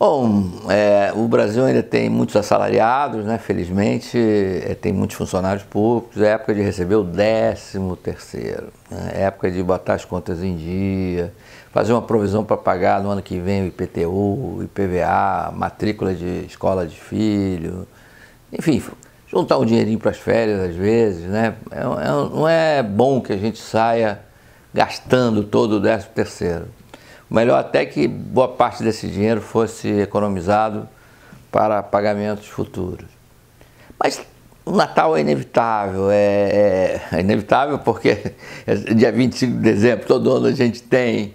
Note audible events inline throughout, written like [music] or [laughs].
Bom, é, o Brasil ainda tem muitos assalariados, né? Felizmente, é, tem muitos funcionários públicos. É época de receber o décimo terceiro, né? é época de botar as contas em dia, fazer uma provisão para pagar no ano que vem o IPTU, IPVA, matrícula de escola de filho, enfim, juntar um dinheirinho para as férias às vezes, né? É, é não é bom que a gente saia gastando todo o décimo terceiro. Melhor até que boa parte desse dinheiro fosse economizado para pagamentos futuros. Mas o Natal é inevitável, é, é, é inevitável porque é [laughs] dia 25 de dezembro, todo ano a gente tem.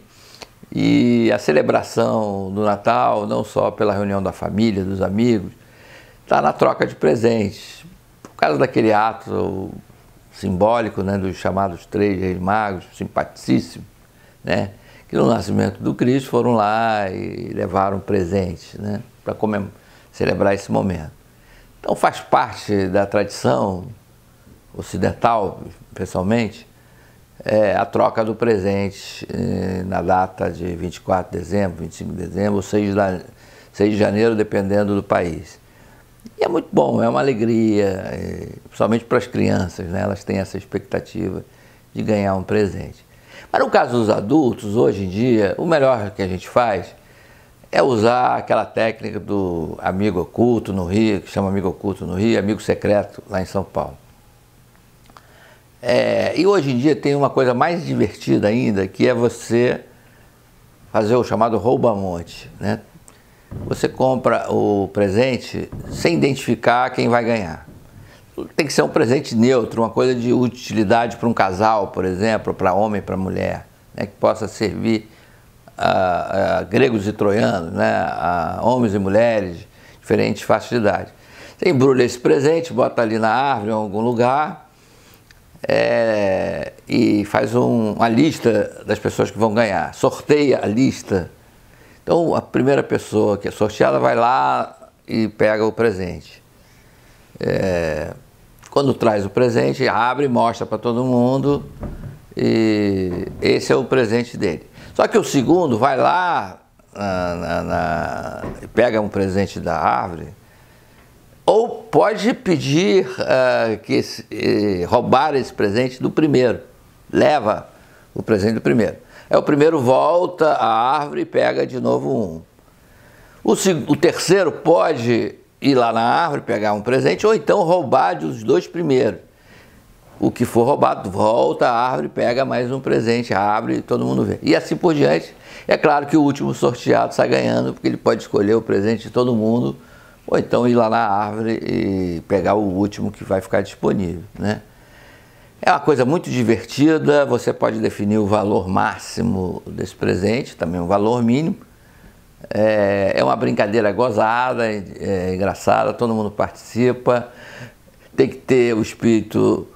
E a celebração do Natal, não só pela reunião da família, dos amigos, está na troca de presentes. Por causa daquele ato simbólico né, dos chamados três reis magos, simpaticíssimo, né? que no nascimento do Cristo foram lá e levaram presentes né, para celebrar esse momento. Então faz parte da tradição ocidental, pessoalmente, é a troca do presente eh, na data de 24 de dezembro, 25 de dezembro, ou 6 de, 6 de janeiro, dependendo do país. E é muito bom, é uma alegria, eh, principalmente para as crianças, né? elas têm essa expectativa de ganhar um presente. Para o caso dos adultos, hoje em dia, o melhor que a gente faz é usar aquela técnica do amigo oculto no Rio, que chama amigo oculto no Rio, amigo secreto lá em São Paulo. É, e hoje em dia tem uma coisa mais divertida ainda, que é você fazer o chamado rouba-monte. Né? Você compra o presente sem identificar quem vai ganhar tem que ser um presente neutro, uma coisa de utilidade para um casal, por exemplo, para homem, para mulher, né, que possa servir a, a gregos e troianos, né, a homens e mulheres, diferentes faixas de idade. Você embrulha esse presente, bota ali na árvore, em algum lugar, é, e faz um, uma lista das pessoas que vão ganhar, sorteia a lista. Então, a primeira pessoa que é sorteada vai lá e pega o presente. É, quando traz o presente, abre, mostra para todo mundo e esse é o presente dele. Só que o segundo vai lá, na, na, na, pega um presente da árvore, ou pode pedir uh, que uh, roubar esse presente do primeiro. Leva o presente do primeiro. É o primeiro volta à árvore e pega de novo um. O, o terceiro pode ir lá na árvore pegar um presente ou então roubar dos dois primeiros. O que for roubado, volta à árvore, pega mais um presente, abre e todo mundo vê. E assim por diante. É claro que o último sorteado sai ganhando, porque ele pode escolher o presente de todo mundo, ou então ir lá na árvore e pegar o último que vai ficar disponível. Né? É uma coisa muito divertida, você pode definir o valor máximo desse presente, também o valor mínimo é, é uma brincadeira gozada, é, é engraçada, todo mundo participa. Tem que ter o espírito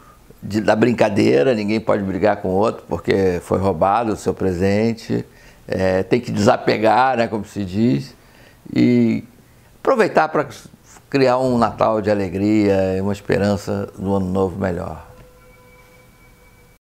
de, da brincadeira, ninguém pode brigar com o outro porque foi roubado o seu presente. É, tem que desapegar, né, como se diz, e aproveitar para criar um Natal de alegria e uma esperança do ano novo melhor.